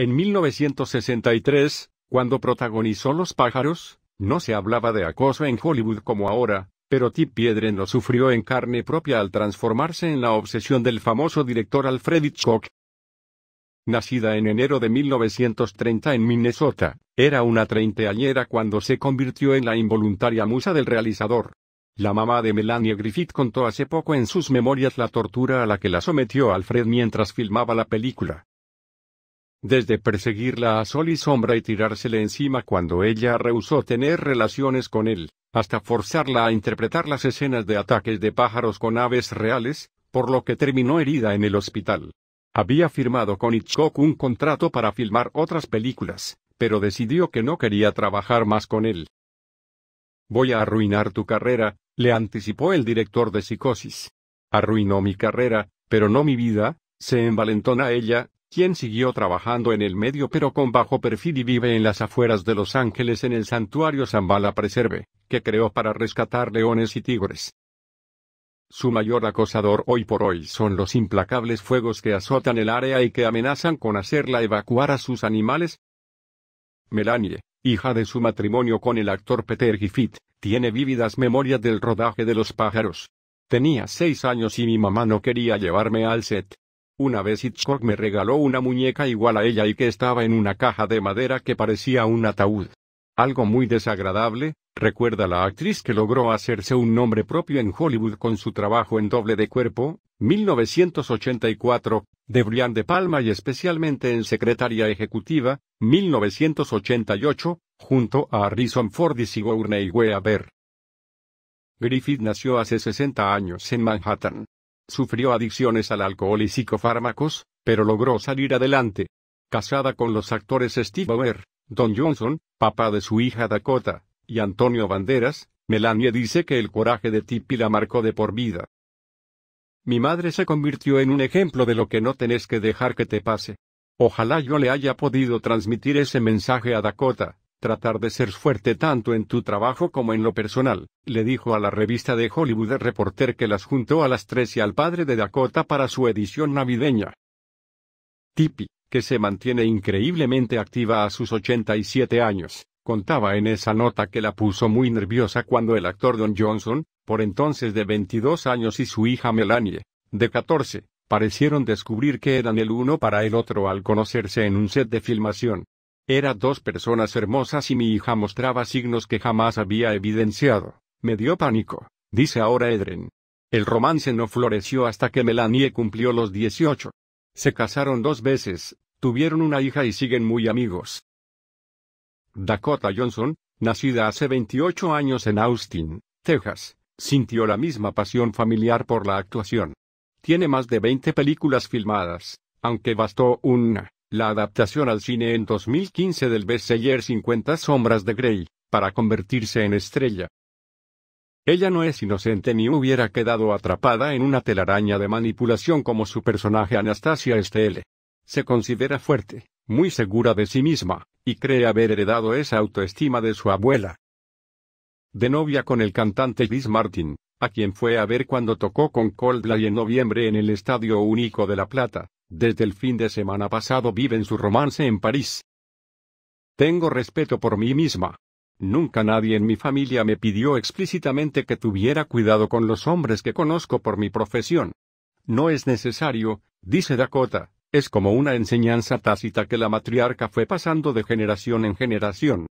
En 1963, cuando protagonizó Los pájaros, no se hablaba de acoso en Hollywood como ahora, pero Tip Piedren lo sufrió en carne propia al transformarse en la obsesión del famoso director Alfred Hitchcock. Nacida en enero de 1930 en Minnesota, era una treintañera cuando se convirtió en la involuntaria musa del realizador. La mamá de Melanie Griffith contó hace poco en sus memorias la tortura a la que la sometió Alfred mientras filmaba la película desde perseguirla a sol y sombra y tirársele encima cuando ella rehusó tener relaciones con él, hasta forzarla a interpretar las escenas de ataques de pájaros con aves reales, por lo que terminó herida en el hospital. Había firmado con Hitchcock un contrato para filmar otras películas, pero decidió que no quería trabajar más con él. Voy a arruinar tu carrera, le anticipó el director de Psicosis. Arruinó mi carrera, pero no mi vida, se a ella, quien siguió trabajando en el medio pero con bajo perfil y vive en las afueras de Los Ángeles en el santuario Zambala Preserve, que creó para rescatar leones y tigres. Su mayor acosador hoy por hoy son los implacables fuegos que azotan el área y que amenazan con hacerla evacuar a sus animales. Melanie, hija de su matrimonio con el actor Peter Giffith, tiene vívidas memorias del rodaje de los pájaros. Tenía seis años y mi mamá no quería llevarme al set, una vez Hitchcock me regaló una muñeca igual a ella y que estaba en una caja de madera que parecía un ataúd. Algo muy desagradable, recuerda la actriz que logró hacerse un nombre propio en Hollywood con su trabajo en Doble de Cuerpo, 1984, de Brian De Palma y especialmente en Secretaria Ejecutiva, 1988, junto a Harrison Ford y Sigourney Weaver. Griffith nació hace 60 años en Manhattan. Sufrió adicciones al alcohol y psicofármacos, pero logró salir adelante. Casada con los actores Steve Bauer, Don Johnson, papá de su hija Dakota, y Antonio Banderas, Melania dice que el coraje de Tippi la marcó de por vida. Mi madre se convirtió en un ejemplo de lo que no tenés que dejar que te pase. Ojalá yo le haya podido transmitir ese mensaje a Dakota, Tratar de ser fuerte tanto en tu trabajo como en lo personal, le dijo a la revista de Hollywood Reporter que las juntó a las tres y al padre de Dakota para su edición navideña. Tippi, que se mantiene increíblemente activa a sus 87 años, contaba en esa nota que la puso muy nerviosa cuando el actor Don Johnson, por entonces de 22 años y su hija Melanie, de 14, parecieron descubrir que eran el uno para el otro al conocerse en un set de filmación. Era dos personas hermosas y mi hija mostraba signos que jamás había evidenciado. Me dio pánico, dice ahora Edren. El romance no floreció hasta que Melanie cumplió los 18. Se casaron dos veces, tuvieron una hija y siguen muy amigos. Dakota Johnson, nacida hace 28 años en Austin, Texas, sintió la misma pasión familiar por la actuación. Tiene más de 20 películas filmadas, aunque bastó una la adaptación al cine en 2015 del bestseller 50 sombras de Grey, para convertirse en estrella. Ella no es inocente ni hubiera quedado atrapada en una telaraña de manipulación como su personaje Anastasia Steele. Se considera fuerte, muy segura de sí misma, y cree haber heredado esa autoestima de su abuela. De novia con el cantante Chris Martin, a quien fue a ver cuando tocó con Coldplay en noviembre en el Estadio Único de La Plata, desde el fin de semana pasado viven su romance en París. Tengo respeto por mí misma. Nunca nadie en mi familia me pidió explícitamente que tuviera cuidado con los hombres que conozco por mi profesión. No es necesario, dice Dakota, es como una enseñanza tácita que la matriarca fue pasando de generación en generación.